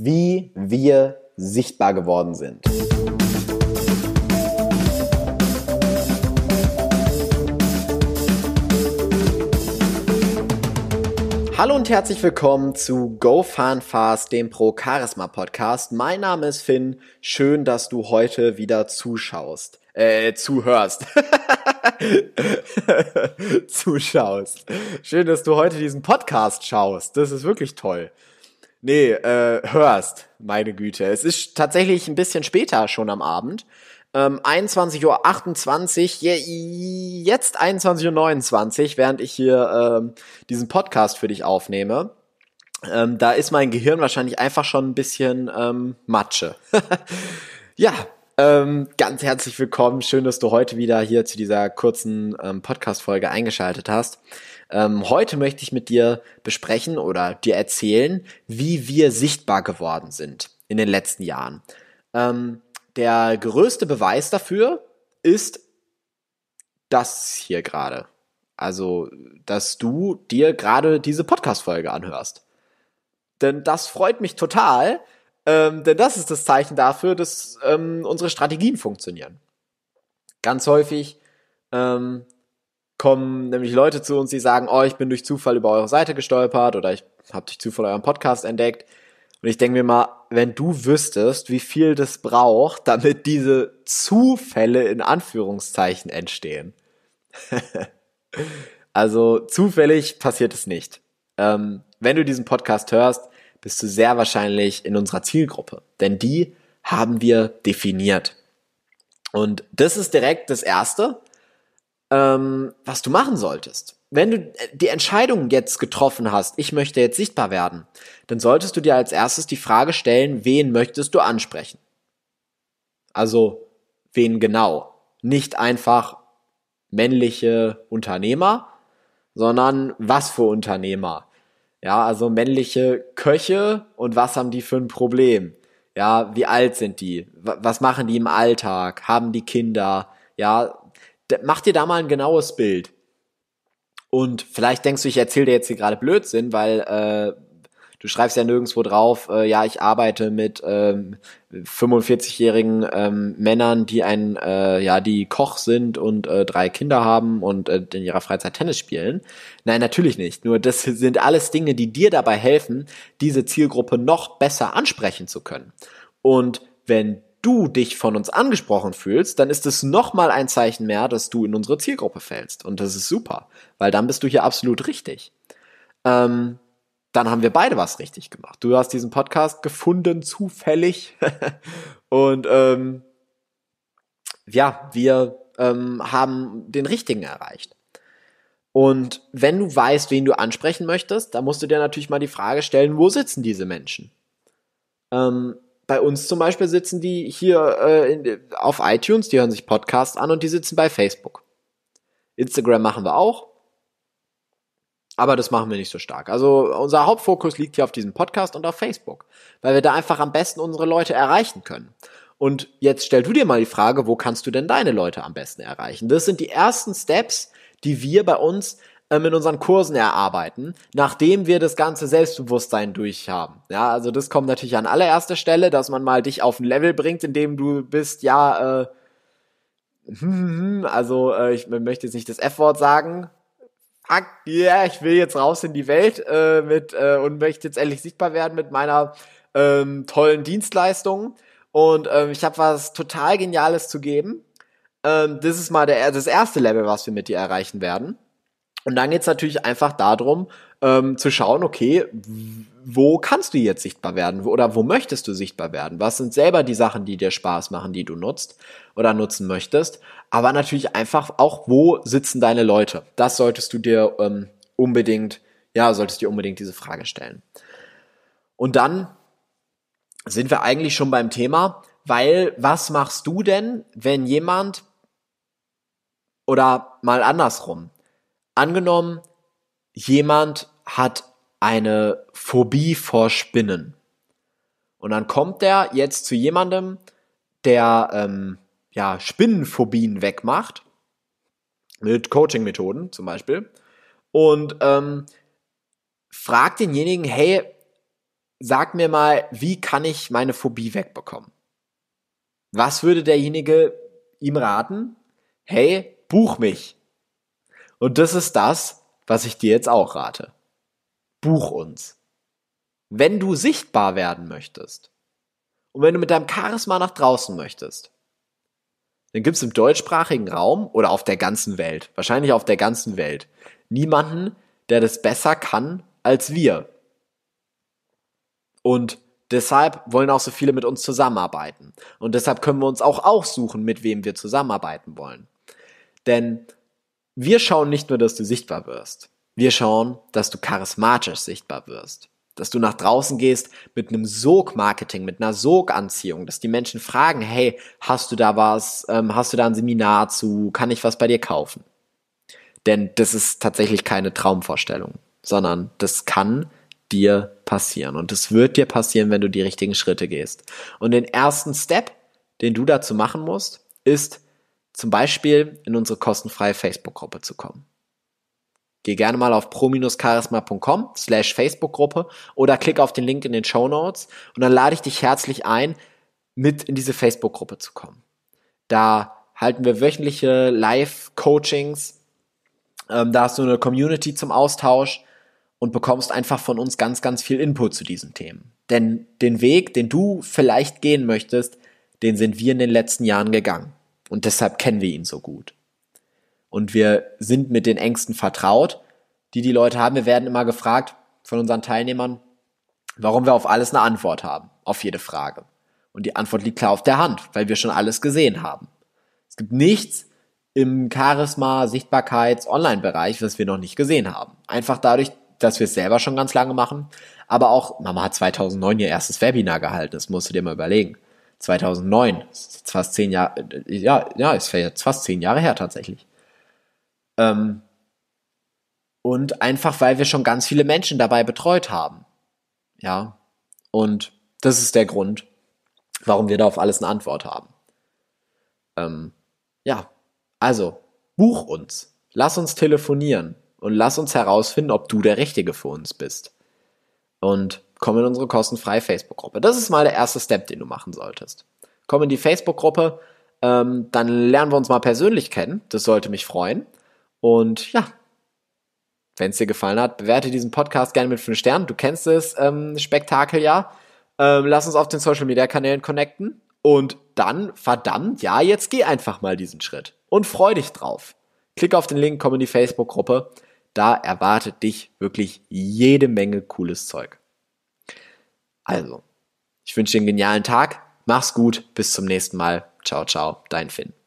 wie wir sichtbar geworden sind. Hallo und herzlich willkommen zu Go Fun Fast, dem Pro Charisma Podcast. Mein Name ist Finn. Schön, dass du heute wieder zuschaust, äh, zuhörst. zuschaust. Schön, dass du heute diesen Podcast schaust. Das ist wirklich toll. Nee, äh, Hörst, meine Güte. Es ist tatsächlich ein bisschen später schon am Abend. Ähm, 21.28 Uhr, jetzt 21.29 Uhr, während ich hier ähm, diesen Podcast für dich aufnehme. Ähm, da ist mein Gehirn wahrscheinlich einfach schon ein bisschen ähm, Matsche. ja, ähm, ganz herzlich willkommen. Schön, dass du heute wieder hier zu dieser kurzen ähm, Podcast-Folge eingeschaltet hast. Ähm, heute möchte ich mit dir besprechen oder dir erzählen, wie wir sichtbar geworden sind in den letzten Jahren. Ähm, der größte Beweis dafür ist das hier gerade. Also, dass du dir gerade diese Podcast-Folge anhörst. Denn das freut mich total, ähm, denn das ist das Zeichen dafür, dass ähm, unsere Strategien funktionieren. Ganz häufig ähm, kommen nämlich Leute zu uns, die sagen, oh, ich bin durch Zufall über eure Seite gestolpert oder ich habe durch Zufall euren Podcast entdeckt. Und ich denke mir mal, wenn du wüsstest, wie viel das braucht, damit diese Zufälle in Anführungszeichen entstehen. also zufällig passiert es nicht. Ähm, wenn du diesen Podcast hörst, bist du sehr wahrscheinlich in unserer Zielgruppe, denn die haben wir definiert. Und das ist direkt das Erste ähm, was du machen solltest. Wenn du äh, die Entscheidung jetzt getroffen hast, ich möchte jetzt sichtbar werden, dann solltest du dir als erstes die Frage stellen, wen möchtest du ansprechen? Also, wen genau? Nicht einfach männliche Unternehmer, sondern was für Unternehmer? Ja, also männliche Köche und was haben die für ein Problem? Ja, wie alt sind die? Was machen die im Alltag? Haben die Kinder? Ja, mach dir da mal ein genaues Bild. Und vielleicht denkst du, ich erzähle dir jetzt hier gerade Blödsinn, weil äh, du schreibst ja nirgendwo drauf, äh, ja, ich arbeite mit ähm, 45-jährigen ähm, Männern, die ein, äh, ja, die Koch sind und äh, drei Kinder haben und äh, in ihrer Freizeit Tennis spielen. Nein, natürlich nicht. Nur das sind alles Dinge, die dir dabei helfen, diese Zielgruppe noch besser ansprechen zu können. Und wenn du dich von uns angesprochen fühlst, dann ist es nochmal ein Zeichen mehr, dass du in unsere Zielgruppe fällst. Und das ist super, weil dann bist du hier absolut richtig. Ähm, dann haben wir beide was richtig gemacht. Du hast diesen Podcast gefunden, zufällig. und ähm, ja, wir ähm, haben den richtigen erreicht. Und wenn du weißt, wen du ansprechen möchtest, dann musst du dir natürlich mal die Frage stellen, wo sitzen diese Menschen? Ähm, bei uns zum Beispiel sitzen die hier äh, in, auf iTunes, die hören sich Podcasts an und die sitzen bei Facebook. Instagram machen wir auch, aber das machen wir nicht so stark. Also unser Hauptfokus liegt hier auf diesem Podcast und auf Facebook, weil wir da einfach am besten unsere Leute erreichen können. Und jetzt stell du dir mal die Frage, wo kannst du denn deine Leute am besten erreichen? Das sind die ersten Steps, die wir bei uns ähm, in unseren Kursen erarbeiten, nachdem wir das ganze Selbstbewusstsein durchhaben. Ja, also das kommt natürlich an allererster Stelle, dass man mal dich auf ein Level bringt, in dem du bist, ja, äh, also äh, ich möchte jetzt nicht das F-Wort sagen. Fuck yeah, ich will jetzt raus in die Welt äh, mit äh, und möchte jetzt endlich sichtbar werden mit meiner ähm, tollen Dienstleistung. Und ähm, ich habe was total Geniales zu geben. Ähm, das ist mal der, das erste Level, was wir mit dir erreichen werden. Und dann geht es natürlich einfach darum, ähm, zu schauen, okay, wo kannst du jetzt sichtbar werden oder wo möchtest du sichtbar werden? Was sind selber die Sachen, die dir Spaß machen, die du nutzt oder nutzen möchtest? Aber natürlich einfach auch, wo sitzen deine Leute? Das solltest du dir ähm, unbedingt, ja, solltest dir unbedingt diese Frage stellen. Und dann sind wir eigentlich schon beim Thema, weil was machst du denn, wenn jemand oder mal andersrum, Angenommen, jemand hat eine Phobie vor Spinnen. Und dann kommt der jetzt zu jemandem, der ähm, ja, Spinnenphobien wegmacht, mit Coaching-Methoden zum Beispiel, und ähm, fragt denjenigen, hey, sag mir mal, wie kann ich meine Phobie wegbekommen? Was würde derjenige ihm raten? Hey, buch mich. Und das ist das, was ich dir jetzt auch rate. Buch uns. Wenn du sichtbar werden möchtest und wenn du mit deinem Charisma nach draußen möchtest, dann gibt es im deutschsprachigen Raum oder auf der ganzen Welt, wahrscheinlich auf der ganzen Welt, niemanden, der das besser kann als wir. Und deshalb wollen auch so viele mit uns zusammenarbeiten. Und deshalb können wir uns auch aussuchen, mit wem wir zusammenarbeiten wollen. Denn wir schauen nicht nur, dass du sichtbar wirst. Wir schauen, dass du charismatisch sichtbar wirst. Dass du nach draußen gehst mit einem Sog-Marketing, mit einer Sog-Anziehung, dass die Menschen fragen, hey, hast du da was, ähm, hast du da ein Seminar zu, kann ich was bei dir kaufen? Denn das ist tatsächlich keine Traumvorstellung, sondern das kann dir passieren. Und es wird dir passieren, wenn du die richtigen Schritte gehst. Und den ersten Step, den du dazu machen musst, ist, zum Beispiel in unsere kostenfreie Facebook-Gruppe zu kommen. Geh gerne mal auf pro-charisma.com slash Facebook-Gruppe oder klick auf den Link in den Show Notes und dann lade ich dich herzlich ein, mit in diese Facebook-Gruppe zu kommen. Da halten wir wöchentliche Live-Coachings, ähm, da hast du eine Community zum Austausch und bekommst einfach von uns ganz, ganz viel Input zu diesen Themen. Denn den Weg, den du vielleicht gehen möchtest, den sind wir in den letzten Jahren gegangen. Und deshalb kennen wir ihn so gut. Und wir sind mit den Ängsten vertraut, die die Leute haben. Wir werden immer gefragt von unseren Teilnehmern, warum wir auf alles eine Antwort haben, auf jede Frage. Und die Antwort liegt klar auf der Hand, weil wir schon alles gesehen haben. Es gibt nichts im Charisma, Sichtbarkeits, Online-Bereich, was wir noch nicht gesehen haben. Einfach dadurch, dass wir es selber schon ganz lange machen. Aber auch, Mama hat 2009 ihr erstes Webinar gehalten, das musst du dir mal überlegen. 2009, ist fast zehn Jahre, äh, ja, ja, ist jetzt fast zehn Jahre her tatsächlich. Ähm, und einfach, weil wir schon ganz viele Menschen dabei betreut haben. Ja, und das ist der Grund, warum wir da auf alles eine Antwort haben. Ähm, ja, also buch uns, lass uns telefonieren und lass uns herausfinden, ob du der Richtige für uns bist. Und komm in unsere kostenfreie Facebook-Gruppe. Das ist mal der erste Step, den du machen solltest. Komm in die Facebook-Gruppe, ähm, dann lernen wir uns mal persönlich kennen. Das sollte mich freuen. Und ja, wenn es dir gefallen hat, bewerte diesen Podcast gerne mit 5 Sternen. Du kennst es, ähm, Spektakel ja. Ähm, lass uns auf den Social-Media-Kanälen connecten. Und dann, verdammt, ja, jetzt geh einfach mal diesen Schritt und freu dich drauf. Klick auf den Link, komm in die Facebook-Gruppe. Da erwartet dich wirklich jede Menge cooles Zeug. Also, ich wünsche dir einen genialen Tag. Mach's gut. Bis zum nächsten Mal. Ciao, ciao. Dein Finn.